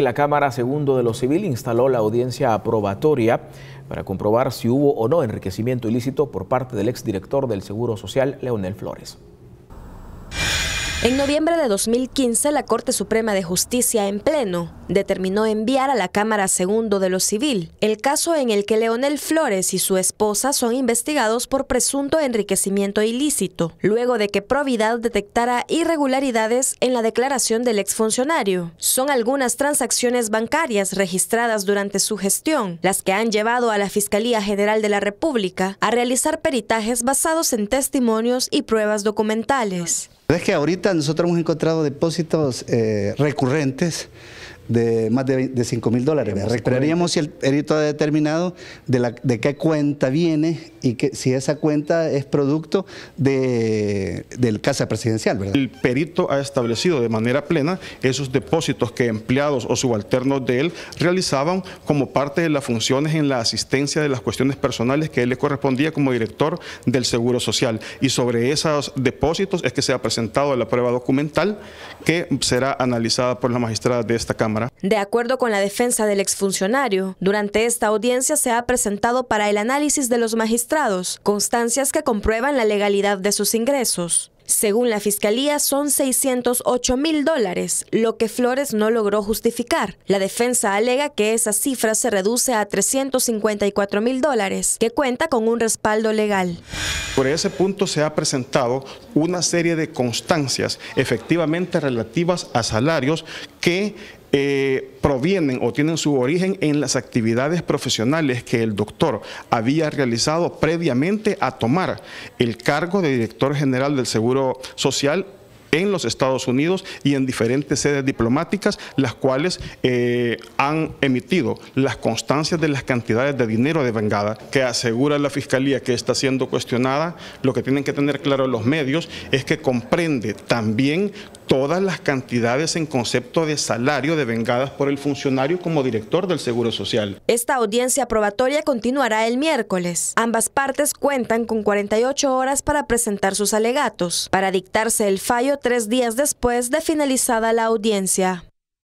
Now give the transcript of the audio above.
La Cámara Segundo de lo Civil instaló la audiencia aprobatoria para comprobar si hubo o no enriquecimiento ilícito por parte del exdirector del Seguro Social, Leonel Flores. En noviembre de 2015, la Corte Suprema de Justicia en pleno determinó enviar a la Cámara Segundo de lo Civil el caso en el que Leonel Flores y su esposa son investigados por presunto enriquecimiento ilícito, luego de que Providad detectara irregularidades en la declaración del exfuncionario. Son algunas transacciones bancarias registradas durante su gestión, las que han llevado a la Fiscalía General de la República a realizar peritajes basados en testimonios y pruebas documentales es que ahorita nosotros hemos encontrado depósitos eh, recurrentes de más de, 5 mil dólares. Recuperaríamos si el perito ha determinado de, la, de qué cuenta viene y que, si esa cuenta es producto de, del casa presidencial. El perito ha establecido de manera plena esos depósitos que empleados o subalternos de él realizaban como parte de las funciones en la asistencia de las cuestiones personales que él le correspondía como director del Seguro Social. Y sobre esos depósitos es que se ha presentado la prueba documental que será analizada por la magistrada de esta Cámara. De acuerdo con la defensa del exfuncionario, durante esta audiencia se ha presentado para el análisis de los magistrados constancias que comprueban la legalidad de sus ingresos. Según la fiscalía, son 608 mil dólares, lo que Flores no logró justificar. La defensa alega que esa cifra se reduce a 354 mil dólares, que cuenta con un respaldo legal. Por ese punto se ha presentado una serie de constancias efectivamente relativas a salarios que eh, provienen o tienen su origen en las actividades profesionales que el doctor había realizado previamente a tomar el cargo de director general del Seguro Social en los Estados Unidos y en diferentes sedes diplomáticas, las cuales eh, han emitido las constancias de las cantidades de dinero de vengada que asegura la Fiscalía que está siendo cuestionada. Lo que tienen que tener claro los medios es que comprende también todas las cantidades en concepto de salario devengadas por el funcionario como director del Seguro Social. Esta audiencia probatoria continuará el miércoles. Ambas partes cuentan con 48 horas para presentar sus alegatos, para dictarse el fallo tres días después de finalizada la audiencia.